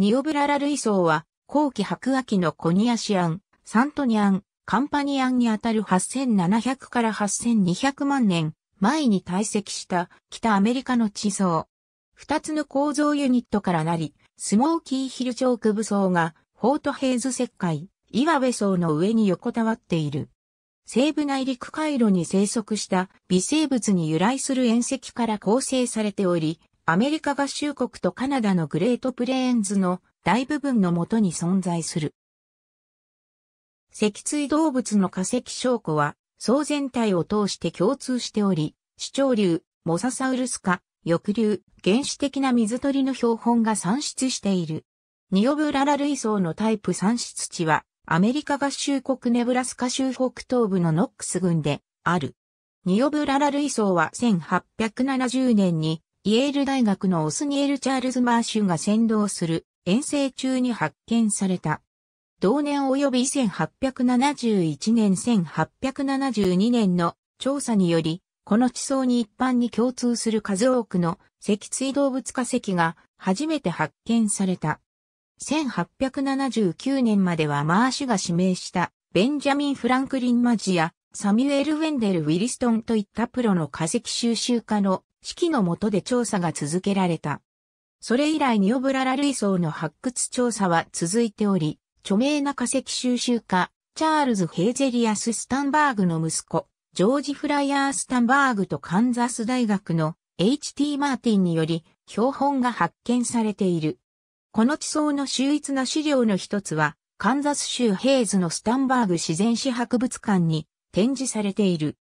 ニオブララ類層は、後期白亜紀のコニアシアン、サントニアン、カンパニアンにあたる8700から8200万年前に堆積した北アメリカの地層。二つの構造ユニットからなり、スモーキーヒルチョーク部層が、フォートヘイズ石灰、岩部層の上に横たわっている。西部内陸回路に生息した微生物に由来する塩石から構成されており、アメリカ合衆国とカナダのグレートプレーンズの大部分のもとに存在する。脊椎動物の化石証拠は、総全体を通して共通しており、主潮流、モササウルス化、翼流、原始的な水鳥の標本が産出している。ニオブララ類層のタイプ産出地は、アメリカ合衆国ネブラスカ州北東部のノックス郡である。ニオブララ類層は1870年にイエール大学のオスニエル・チャールズ・マーシュが先導する遠征中に発見された。同年及び1871年1872年の調査により、この地層に一般に共通する数多くの脊椎動物化石が初めて発見された。1879年まではマーシュが指名したベンジャミン・フランクリン・マジやサミュエル・ウェンデル・ウィリストンといったプロの化石収集家の指揮の下で調査が続けられた。それ以来ニオブララ類層の発掘調査は続いており、著名な化石収集家、チャールズ・ヘーゼリアス・スタンバーグの息子、ジョージ・フライヤー・スタンバーグとカンザス大学の H.T. マーティンにより標本が発見されている。この地層の秀逸な資料の一つは、カンザス州ヘイズのスタンバーグ自然史博物館に展示されている。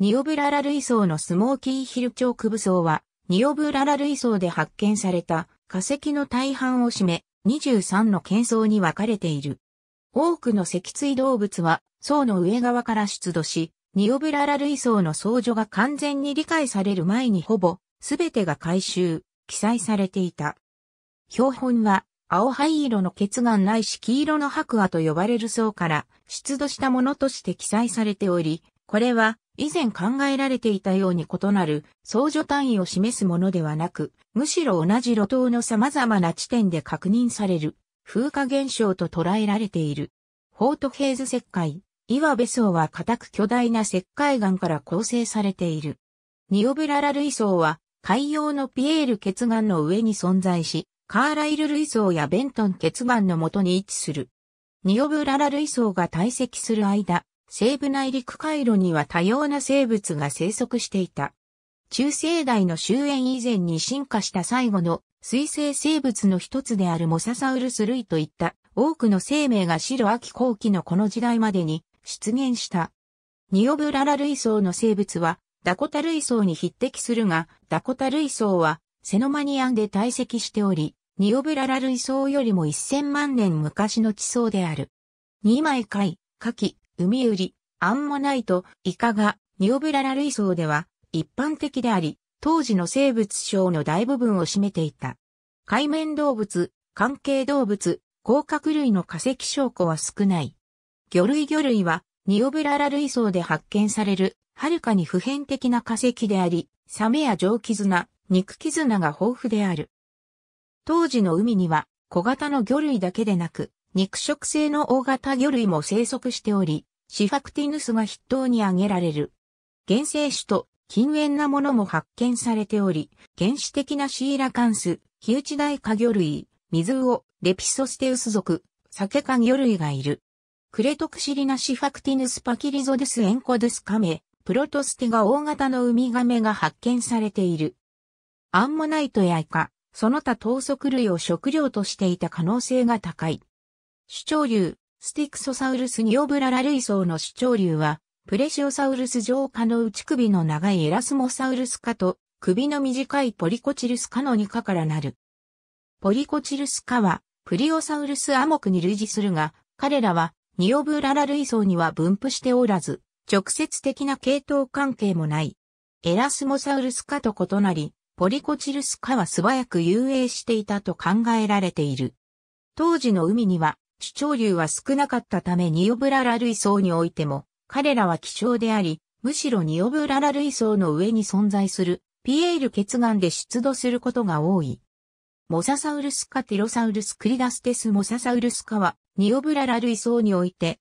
ニオブララ類層のスモーキーヒルチョーク部層は、ニオブララ類層で発見された化石の大半を占め、23の県層に分かれている。多くの脊椎動物は層の上側から出土し、ニオブララ類層の相除が完全に理解される前にほぼすべてが回収、記載されていた。標本は青灰色の血岩ないし黄色の白亜と呼ばれる層から出土したものとして記載されており、これは以前考えられていたように異なる相助単位を示すものではなく、むしろ同じ路頭の様々な地点で確認される風化現象と捉えられている。ホートヘイズ石灰、岩部層は固く巨大な石灰岩から構成されている。ニオブララ類層は海洋のピエール血岩の上に存在し、カーライル類層やベントン血岩の元に位置する。ニオブララ類層が堆積する間、西部内陸回路には多様な生物が生息していた。中生代の終焉以前に進化した最後の水生生物の一つであるモササウルス類といった多くの生命が白秋後期のこの時代までに出現した。ニオブララ類層の生物はダコタ類層に匹敵するが、ダコタ類層はセノマニアンで堆積しており、ニオブララ類層よりも1000万年昔の地層である。2枚貝、カキ、海売り、アンモナイト、イカが、ニオブララ類層では、一般的であり、当時の生物省の大部分を占めていた。海面動物、関係動物、甲殻類の化石証拠は少ない。魚類魚類は、ニオブララ類層で発見される、はるかに普遍的な化石であり、サメや上絆、肉絆が豊富である。当時の海には、小型の魚類だけでなく、肉食性の大型魚類も生息しており、シファクティヌスが筆頭に挙げられる。原生種と近縁なものも発見されており、原始的なシーラカンス、火打ダイカ魚類、水魚、レピソステウス属、酒カ魚類がいる。クレトクシリナシファクティヌスパキリゾデスエンコデスカメ、プロトステガ大型のウミガメが発見されている。アンモナイトやイカ、その他等足類を食料としていた可能性が高い。主張流、スティクソサウルスニオブララ類層の主張流は、プレシオサウルス上下の内首の長いエラスモサウルス科と、首の短いポリコチルス科の2科からなる。ポリコチルス科は、プリオサウルスアモクに類似するが、彼らは、ニオブララ類層には分布しておらず、直接的な系統関係もない。エラスモサウルス科と異なり、ポリコチルス科は素早く遊泳していたと考えられている。当時の海には、主張流は少なかったためニオブララ類層においても、彼らは希少であり、むしろニオブララ類層の上に存在する、ピエール血眼で出土することが多い。モササウルス科ティロサウルスクリダステスモササウルス科は、ニオブララ類層において、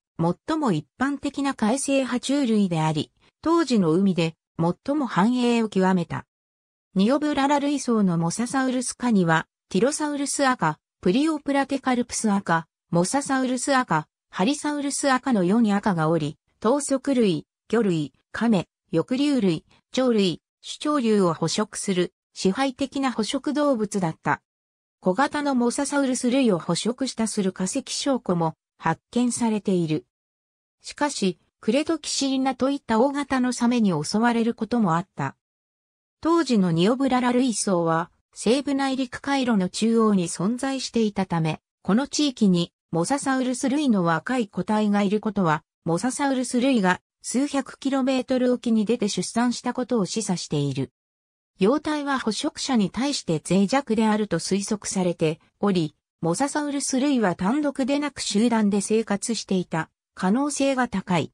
最も一般的な海生爬虫類であり、当時の海で最も繁栄を極めた。ニオブララ類層のモササウルス科には、ティロサウルス赤、プリオプラテカルプス赤、モササウルス赤、ハリサウルス赤のうに赤がおり、等足類、魚類、亀、翼竜類、鳥類、主鳥類を捕食する支配的な捕食動物だった。小型のモササウルス類を捕食したする化石証拠も発見されている。しかし、クレドキシリナといった大型のサメに襲われることもあった。当時のニオブララ類層は西部内陸回路の中央に存在していたため、この地域にモササウルス類の若い個体がいることは、モササウルス類が数百キロメートル沖に出て出産したことを示唆している。幼体は捕食者に対して脆弱であると推測されており、モササウルス類は単独でなく集団で生活していた可能性が高い。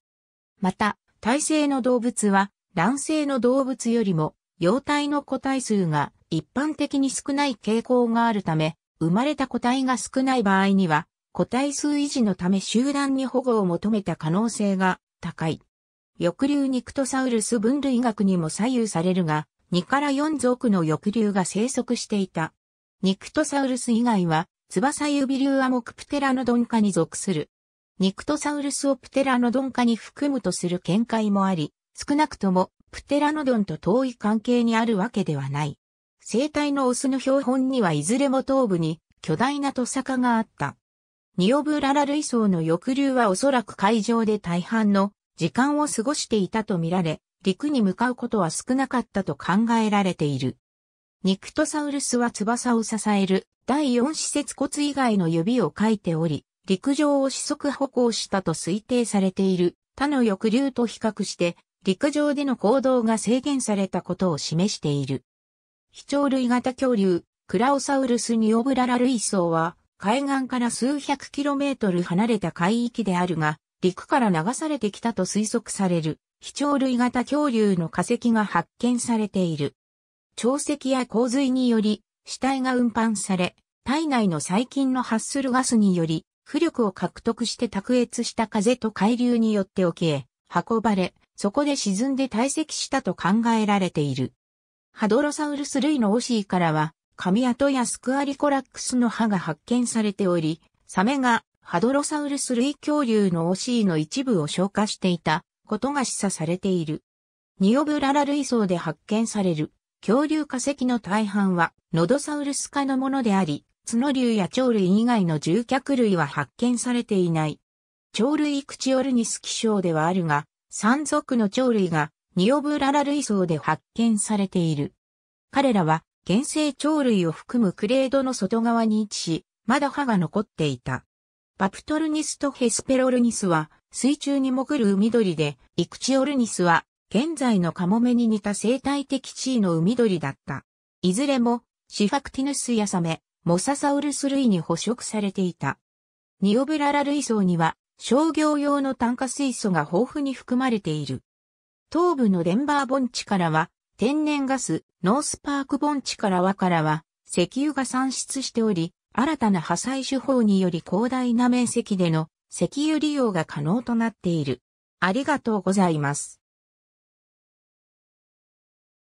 また、体性の動物は卵性の動物よりも幼体の個体数が一般的に少ない傾向があるため、生まれた個体が少ない場合には個体数維持のため集団に保護を求めた可能性が高い。翼竜ニクトサウルス分類学にも左右されるが、2から4族の翼竜が生息していた。ニクトサウルス以外は、翼指竜アモクプテラノドン科に属する。ニクトサウルスをプテラノドン科に含むとする見解もあり、少なくともプテラノドンと遠い関係にあるわけではない。生体のオスの標本にはいずれも頭部に巨大なトサカがあった。ニオブララ類層の抑留はおそらく海上で大半の時間を過ごしていたとみられ、陸に向かうことは少なかったと考えられている。ニクトサウルスは翼を支える第四施設骨以外の指を書いており、陸上を四足歩行したと推定されている他の抑留と比較して陸上での行動が制限されたことを示している。非鳥類型恐竜、クラオサウルスニオブララ類層は海岸から数百キロメートル離れた海域であるが、陸から流されてきたと推測される、飛鳥類型恐竜の化石が発見されている。潮石や洪水により、死体が運搬され、体内の細菌の発するガスにより、浮力を獲得して卓越した風と海流によってきへ運ばれ、そこで沈んで堆積したと考えられている。ハドロサウルス類のオシーからは、神跡やスクアリコラックスの歯が発見されており、サメがハドロサウルス類恐竜の OC の一部を消化していたことが示唆されている。ニオブララ類層で発見される恐竜化石の大半はノドサウルス科のものであり、角竜や鳥類以外の獣脚類は発見されていない。鳥類クチオルニス希少ではあるが、山族の鳥類がニオブララ類層で発見されている。彼らは原生鳥類を含むクレードの外側に位置し、まだ歯が残っていた。パプトルニスとヘスペロルニスは水中に潜る海鳥で、イクチオルニスは現在のカモメに似た生態的地位の海鳥だった。いずれもシファクティヌスやサメ、モササウルス類に捕食されていた。ニオブララ類層には商業用の炭化水素が豊富に含まれている。東部のデンバー盆地からは天然ガス、ノースパーク盆地から和からは、石油が産出しており、新たな破砕手法により広大な面積での石油利用が可能となっている。ありがとうございます。